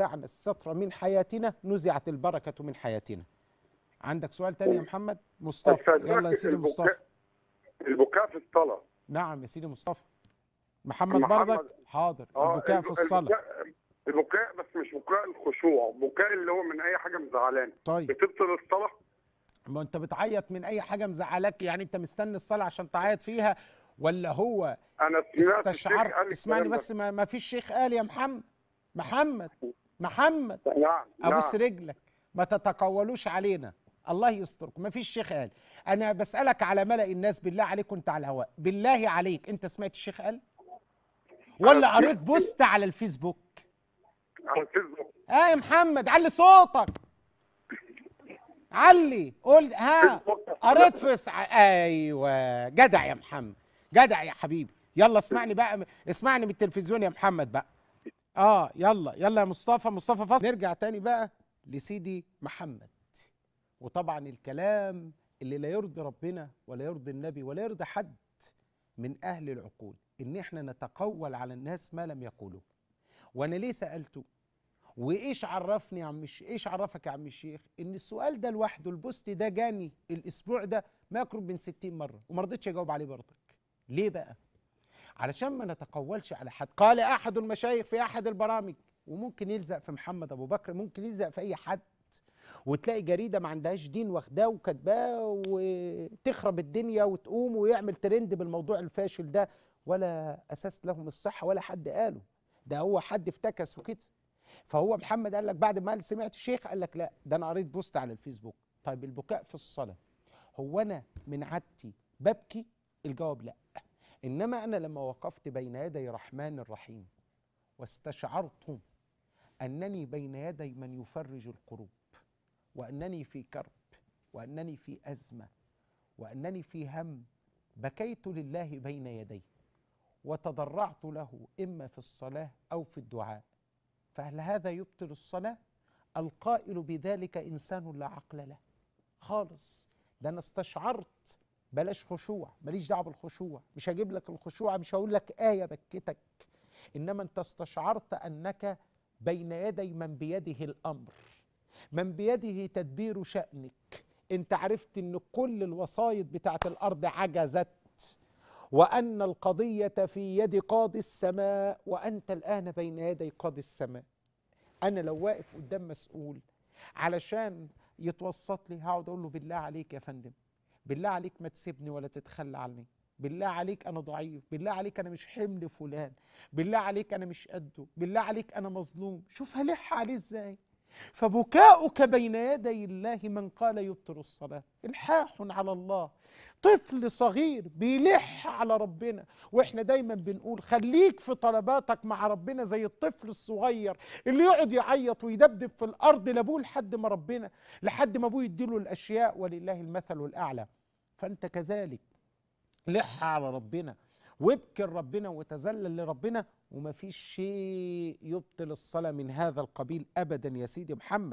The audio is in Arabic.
نزعنا الستر من حياتنا نزعت البركة من حياتنا عندك سؤال تاني يا محمد مصطفى يلا يا سيدي مصطفى البكاء في الصلاة نعم يا سيدي مصطفى محمد, محمد برضك حاضر آه البكاء في الصلاة البكاء بس مش بكاء الخشوع بكاء اللي هو من اي حاجة مزعلان طيب بتبطل الصلاة ما انت بتعيط من اي حاجة مزعلاك يعني انت مستني الصلاة عشان تعيط فيها ولا هو انا استشعرت اسمعني بس ما فيش شيخ قال يا محمد محمد محمد نعم ابوس نعم. رجلك ما تتقولوش علينا الله يستركم ما فيش شيخ قال انا بسالك على ملا الناس بالله عليك وانت على الهواء بالله عليك انت سمعت الشيخ قال ولا قريت بوست على الفيسبوك على الفيسبوك اه يا محمد علي صوتك علي قول ها قريت في ايوه جدع يا محمد جدع يا حبيبي يلا اسمعني بقى اسمعني من التلفزيون يا محمد بقى اه يلا يلا يا مصطفى مصطفى فصل نرجع تاني بقى لسيدي محمد وطبعا الكلام اللي لا يرضي ربنا ولا يرضي النبي ولا يرضي حد من اهل العقول ان احنا نتقول على الناس ما لم يقولوا وانا ليه سالته وايش عرفني يا عم ايش عرفك يا عم الشيخ ان السؤال ده لوحده البوست ده جاني الاسبوع ده ما يقرب من 60 مره وما رضيتش اجاوب عليه برضك ليه بقى علشان ما نتقولش على حد قال احد المشايخ في احد البرامج وممكن يلزق في محمد ابو بكر ممكن يلزق في اي حد وتلاقي جريده ما عندهاش دين واخداه وكاتباه وتخرب الدنيا وتقوم ويعمل ترند بالموضوع الفاشل ده ولا اساس لهم الصحه ولا حد قاله ده هو حد افتكس وكده فهو محمد قال لك بعد ما سمعت شيخ قال لك لا ده انا قريت بوست على الفيسبوك طيب البكاء في الصلاه هو انا من عادتي ببكي الجواب لا إنما أنا لما وقفت بين يدي رحمن الرحيم واستشعرت أنني بين يدي من يفرج القلوب وأنني في كرب وأنني في أزمة وأنني في هم بكيت لله بين يديه وتضرعت له إما في الصلاة أو في الدعاء فهل هذا يبطل الصلاة؟ القائل بذلك إنسان لا عقل له خالص ده أنا استشعرت بلاش خشوع ماليش دعوه بالخشوع مش هجيب لك الخشوع مش هقول لك ايه بكتك انما انت استشعرت انك بين يدي من بيده الامر من بيده تدبير شانك انت عرفت ان كل الوسايط بتاعت الارض عجزت وان القضيه في يد قاضي السماء وانت الان بين يدي قاضي السماء انا لو واقف قدام مسؤول علشان يتوسط لي هقعد اقول له بالله عليك يا فندم بالله عليك ما تسيبني ولا تتخلى عني بالله عليك انا ضعيف بالله عليك انا مش حمل فلان بالله عليك انا مش قده بالله عليك انا مظلوم شوف هلح عليه ازاي فبكاؤك بين يدي الله من قال يبطل الصلاة الحاح على الله طفل صغير بيلح على ربنا واحنا دايما بنقول خليك في طلباتك مع ربنا زي الطفل الصغير اللي يقعد يعيط ويدبدب في الارض لابوه لحد ما ربنا لحد ما ابوه يديله الاشياء ولله المثل الاعلى فانت كذلك لح على ربنا وابكر ربنا وتذلل لربنا ومفيش شيء يبطل الصلاة من هذا القبيل أبدا يا سيدي محمد